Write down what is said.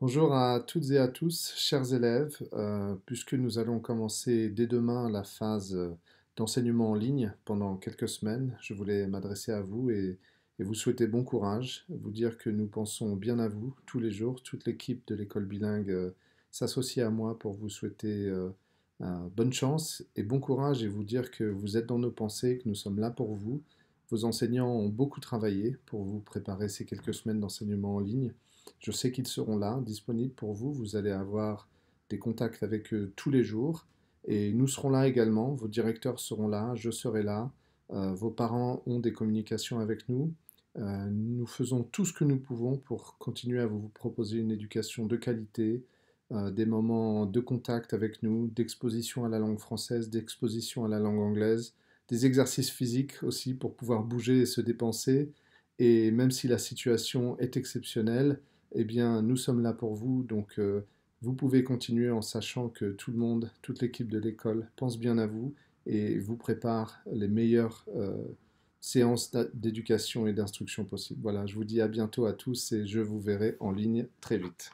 Bonjour à toutes et à tous, chers élèves, euh, puisque nous allons commencer dès demain la phase euh, d'enseignement en ligne pendant quelques semaines, je voulais m'adresser à vous et, vous souhaiter bon courage, vous dire que nous pensons bien à vous tous les jours, toute l'équipe de l'école bilingue euh, s'associe à moi pour vous souhaiter bonne chance et bon courage et vous dire que vous êtes dans nos pensées, que nous sommes là pour vous vos enseignants ont beaucoup travaillé pour vous préparer ces quelques semaines d'enseignement en ligne. Je sais qu'ils seront là, disponibles pour vous. Vous allez avoir des contacts avec eux tous les jours. Et nous serons là également, vos directeurs seront là, je serai là, euh, vos parents ont des communications avec nous. Euh, nous faisons tout ce que nous pouvons pour continuer à vous proposer une éducation de qualité, euh, des moments de contact avec nous, d'exposition à la langue française, d'exposition à la langue anglaise, des exercices physiques aussi pour pouvoir bouger et se dépenser. Et même si la situation est exceptionnelle, eh bien, nous sommes là pour vous. Donc, euh, vous pouvez continuer en sachant que tout le monde, toute l'équipe de l'école pense bien à vous et vous prépare les meilleures euh, séances d'éducation et d'instruction possibles. Voilà, je vous dis à bientôt à tous et je vous verrai en ligne très vite.